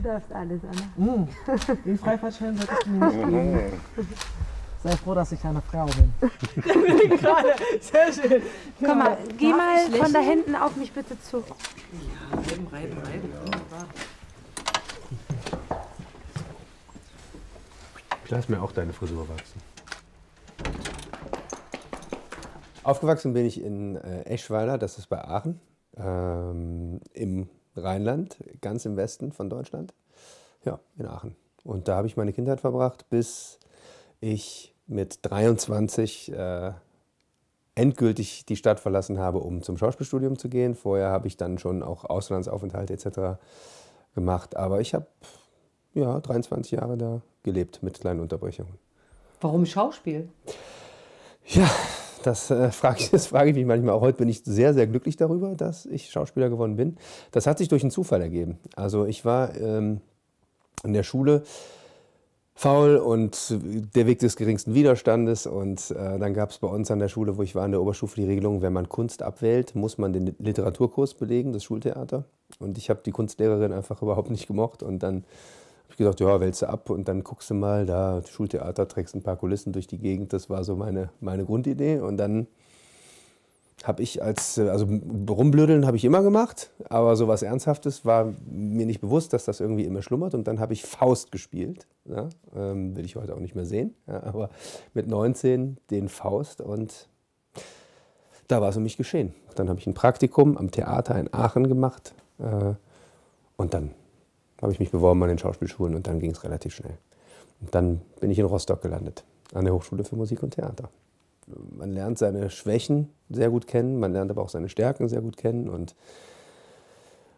Du darfst alles, Anna. Mm. Den Freifahrtschein solltest du mir nicht geben. Mm. Sei froh, dass ich eine Frau bin. Gerade. Sehr schön. Komm mal, geh mal von da hinten auf mich bitte zu. Ja, reiben, reiben, reiben. Wunderbar. Ich lasse mir auch deine Frisur wachsen. Aufgewachsen bin ich in äh, Eschweiler, das ist bei Aachen, ähm, im Rheinland, ganz im Westen von Deutschland. Ja, in Aachen. Und da habe ich meine Kindheit verbracht, bis ich mit 23 äh, endgültig die Stadt verlassen habe, um zum Schauspielstudium zu gehen. Vorher habe ich dann schon auch Auslandsaufenthalte etc. gemacht. Aber ich habe ja, 23 Jahre da gelebt mit kleinen Unterbrechungen. Warum Schauspiel? Ja, das, äh, frage ich, das frage ich mich manchmal. Auch heute bin ich sehr, sehr glücklich darüber, dass ich Schauspieler geworden bin. Das hat sich durch einen Zufall ergeben. Also ich war ähm, in der Schule faul und der Weg des geringsten Widerstandes. Und äh, dann gab es bei uns an der Schule, wo ich war, in der Oberstufe die Regelung, wenn man Kunst abwählt, muss man den Literaturkurs belegen, das Schultheater. Und ich habe die Kunstlehrerin einfach überhaupt nicht gemocht. Und dann habe ich gesagt, ja, wälze ab und dann guckst du mal, da Schultheater, trägst ein paar Kulissen durch die Gegend. Das war so meine, meine Grundidee. Und dann habe ich als, also rumblödeln habe ich immer gemacht, aber so was Ernsthaftes war mir nicht bewusst, dass das irgendwie immer schlummert. Und dann habe ich Faust gespielt. Ja? Ähm, will ich heute auch nicht mehr sehen. Ja, aber mit 19 den Faust und da war es um mich geschehen. Dann habe ich ein Praktikum am Theater in Aachen gemacht äh, und dann habe ich mich beworben an den Schauspielschulen und dann ging es relativ schnell. Und dann bin ich in Rostock gelandet, an der Hochschule für Musik und Theater. Man lernt seine Schwächen sehr gut kennen, man lernt aber auch seine Stärken sehr gut kennen und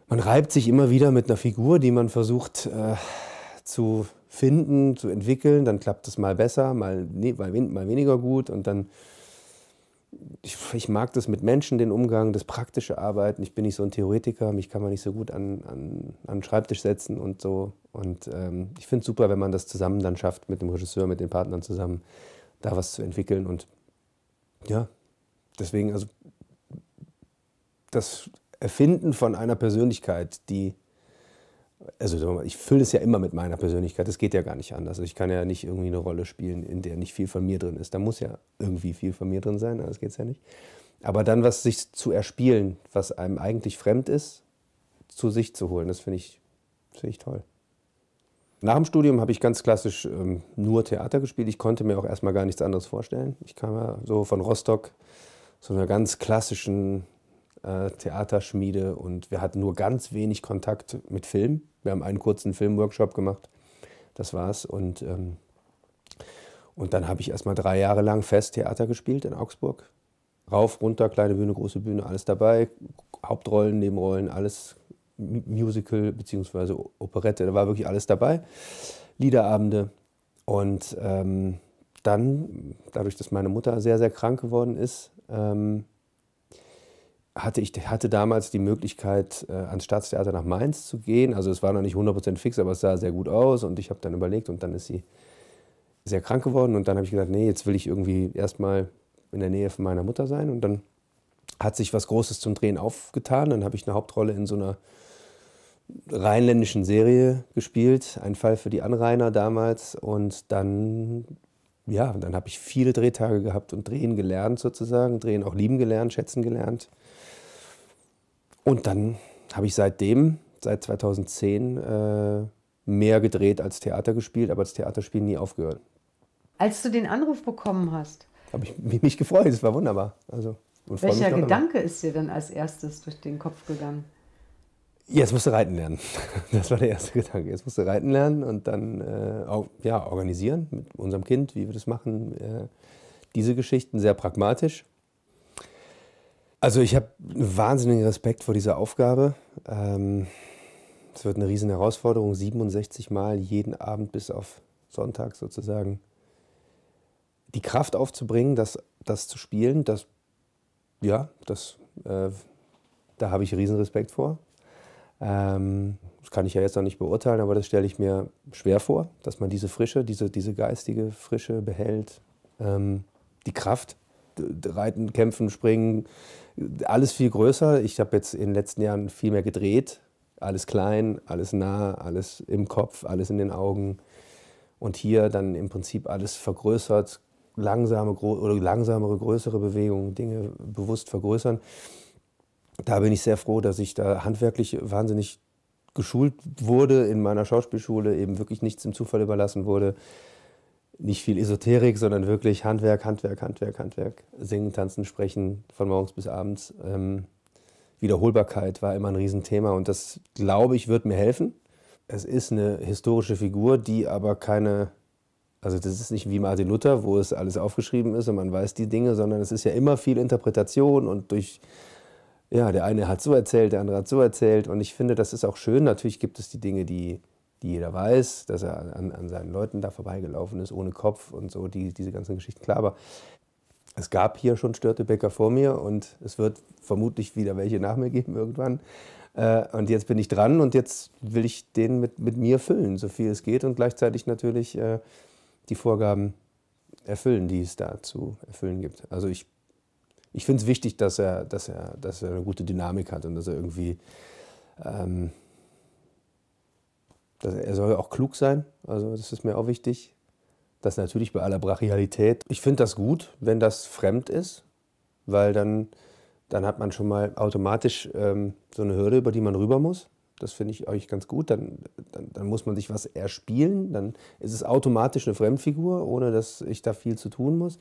man reibt sich immer wieder mit einer Figur, die man versucht äh, zu finden, zu entwickeln. Dann klappt es mal besser, mal, nee, mal, wen mal weniger gut und dann ich, ich, mag das mit Menschen, den Umgang, das praktische Arbeiten. Ich bin nicht so ein Theoretiker, mich kann man nicht so gut an, an, an den Schreibtisch setzen und so. Und ähm, ich finde es super, wenn man das zusammen dann schafft, mit dem Regisseur, mit den Partnern zusammen, da was zu entwickeln. Und ja, deswegen, also das Erfinden von einer Persönlichkeit, die also ich fülle es ja immer mit meiner Persönlichkeit, das geht ja gar nicht anders. Also ich kann ja nicht irgendwie eine Rolle spielen, in der nicht viel von mir drin ist. Da muss ja irgendwie viel von mir drin sein, anders geht es ja nicht. Aber dann was sich zu erspielen, was einem eigentlich fremd ist, zu sich zu holen, das finde ich, find ich toll. Nach dem Studium habe ich ganz klassisch ähm, nur Theater gespielt. Ich konnte mir auch erstmal gar nichts anderes vorstellen. Ich kam ja so von Rostock, so einer ganz klassischen äh, Theaterschmiede und wir hatten nur ganz wenig Kontakt mit Film. Wir haben einen kurzen Filmworkshop gemacht. Das war's. Und, ähm, und dann habe ich erstmal drei Jahre lang Festtheater gespielt in Augsburg. Rauf, runter, kleine Bühne, große Bühne, alles dabei. Hauptrollen, Nebenrollen, alles Musical bzw. Operette. Da war wirklich alles dabei. Liederabende. Und ähm, dann, dadurch, dass meine Mutter sehr, sehr krank geworden ist, ähm, hatte ich hatte damals die Möglichkeit, äh, ans Staatstheater nach Mainz zu gehen. Also es war noch nicht 100% fix, aber es sah sehr gut aus und ich habe dann überlegt und dann ist sie sehr krank geworden und dann habe ich gedacht, nee, jetzt will ich irgendwie erstmal in der Nähe von meiner Mutter sein und dann hat sich was Großes zum Drehen aufgetan. Dann habe ich eine Hauptrolle in so einer rheinländischen Serie gespielt, ein Fall für die Anrainer damals und dann ja, und dann habe ich viele Drehtage gehabt und drehen gelernt sozusagen, drehen auch lieben gelernt, schätzen gelernt. Und dann habe ich seitdem, seit 2010, äh, mehr gedreht als Theater gespielt, aber das Theaterspielen nie aufgehört. Als du den Anruf bekommen hast, habe ich mich gefreut, es war wunderbar. Also, Welcher Gedanke immer. ist dir dann als erstes durch den Kopf gegangen? Jetzt musst du reiten lernen. Das war der erste Gedanke. Jetzt musst du reiten lernen und dann äh, auch, ja, organisieren mit unserem Kind, wie wir das machen. Äh, diese Geschichten sehr pragmatisch. Also ich habe wahnsinnigen Respekt vor dieser Aufgabe. Ähm, es ähm, wird eine riesen Herausforderung, 67 Mal jeden Abend bis auf Sonntag sozusagen die Kraft aufzubringen, das, das zu spielen. Das, ja, das, äh, da habe ich riesen Respekt vor. Ähm, das kann ich ja jetzt noch nicht beurteilen, aber das stelle ich mir schwer vor, dass man diese Frische, diese, diese geistige Frische behält, ähm, die Kraft, Reiten, Kämpfen, Springen, alles viel größer. Ich habe jetzt in den letzten Jahren viel mehr gedreht, alles klein, alles nah, alles im Kopf, alles in den Augen. Und hier dann im Prinzip alles vergrößert, langsame oder langsamere, größere Bewegungen, Dinge bewusst vergrößern da bin ich sehr froh, dass ich da handwerklich wahnsinnig geschult wurde in meiner Schauspielschule, eben wirklich nichts dem Zufall überlassen wurde. Nicht viel Esoterik, sondern wirklich Handwerk, Handwerk, Handwerk, Handwerk. Singen, tanzen, sprechen von morgens bis abends. Ähm, Wiederholbarkeit war immer ein Riesenthema und das, glaube ich, wird mir helfen. Es ist eine historische Figur, die aber keine, also das ist nicht wie Martin Luther, wo es alles aufgeschrieben ist und man weiß die Dinge, sondern es ist ja immer viel Interpretation und durch ja, der eine hat so erzählt, der andere hat so erzählt. Und ich finde, das ist auch schön. Natürlich gibt es die Dinge, die, die jeder weiß, dass er an, an seinen Leuten da vorbeigelaufen ist, ohne Kopf und so, die, diese ganzen Geschichten. Klar, aber es gab hier schon Störtebäcker vor mir und es wird vermutlich wieder welche nach mir geben irgendwann. Äh, und jetzt bin ich dran und jetzt will ich den mit, mit mir füllen, so viel es geht und gleichzeitig natürlich äh, die Vorgaben erfüllen, die es da zu erfüllen gibt. Also ich ich finde es wichtig, dass er, dass, er, dass er eine gute Dynamik hat und dass er irgendwie. Ähm, dass er, er soll auch klug sein, also das ist mir auch wichtig. Das natürlich bei aller Brachialität. Ich finde das gut, wenn das fremd ist, weil dann, dann hat man schon mal automatisch ähm, so eine Hürde, über die man rüber muss. Das finde ich eigentlich ganz gut. Dann, dann, dann, muss man sich was erspielen. Dann ist es automatisch eine Fremdfigur, ohne dass ich da viel zu tun muss.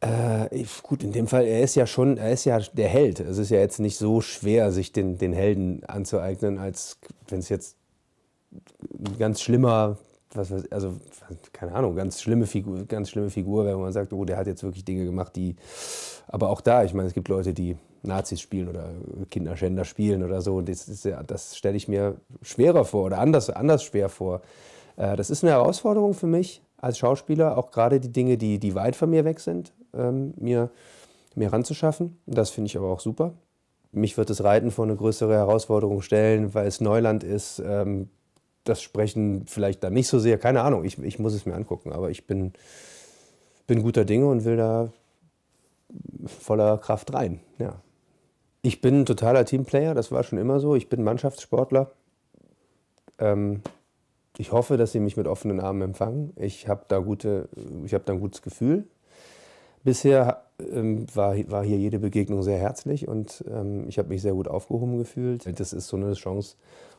Äh, gut, in dem Fall, er ist ja schon, er ist ja der Held. Es ist ja jetzt nicht so schwer, sich den, den Helden anzueignen, als wenn es jetzt ein ganz schlimmer, was weiß, also keine Ahnung, ganz schlimme Figur, ganz schlimme Figur wäre, wo man sagt, oh, der hat jetzt wirklich Dinge gemacht, die. Aber auch da, ich meine, es gibt Leute, die Nazis spielen oder Kinderschänder spielen oder so. Und das, ja, das stelle ich mir schwerer vor oder anders, anders schwer vor. Äh, das ist eine Herausforderung für mich als Schauspieler, auch gerade die Dinge, die, die weit von mir weg sind ähm, mir, mir ranzuschaffen. Das finde ich aber auch super. Mich wird das Reiten vor eine größere Herausforderung stellen, weil es Neuland ist. Ähm, das Sprechen vielleicht dann nicht so sehr. Keine Ahnung, ich, ich muss es mir angucken. Aber ich bin, bin guter Dinge und will da voller Kraft rein. Ja. Ich bin ein totaler Teamplayer, das war schon immer so. Ich bin Mannschaftssportler. Ähm, ich hoffe, dass sie mich mit offenen Armen empfangen. Ich habe da, hab da ein gutes Gefühl Bisher ähm, war, war hier jede Begegnung sehr herzlich und ähm, ich habe mich sehr gut aufgehoben gefühlt. Das ist so eine Chance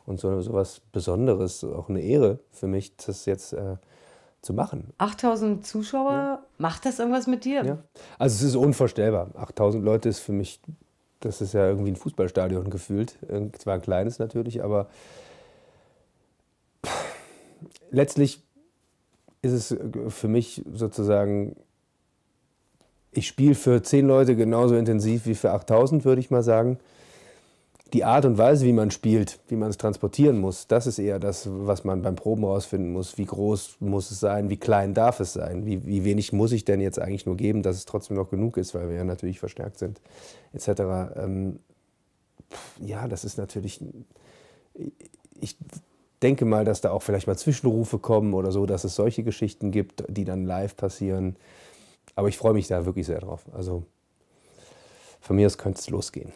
und so, so was Besonderes, auch eine Ehre für mich, das jetzt äh, zu machen. 8000 Zuschauer, ja. macht das irgendwas mit dir? Ja. Also es ist unvorstellbar. 8000 Leute ist für mich, das ist ja irgendwie ein Fußballstadion gefühlt. Zwar ein kleines natürlich, aber letztlich ist es äh, für mich sozusagen ich spiele für zehn Leute genauso intensiv wie für 8000, würde ich mal sagen. Die Art und Weise, wie man spielt, wie man es transportieren muss, das ist eher das, was man beim Proben rausfinden muss. Wie groß muss es sein? Wie klein darf es sein? Wie, wie wenig muss ich denn jetzt eigentlich nur geben, dass es trotzdem noch genug ist, weil wir ja natürlich verstärkt sind, etc. Ähm, ja, das ist natürlich. Ich denke mal, dass da auch vielleicht mal Zwischenrufe kommen oder so, dass es solche Geschichten gibt, die dann live passieren aber ich freue mich da wirklich sehr drauf. Also von mir aus könnte es losgehen.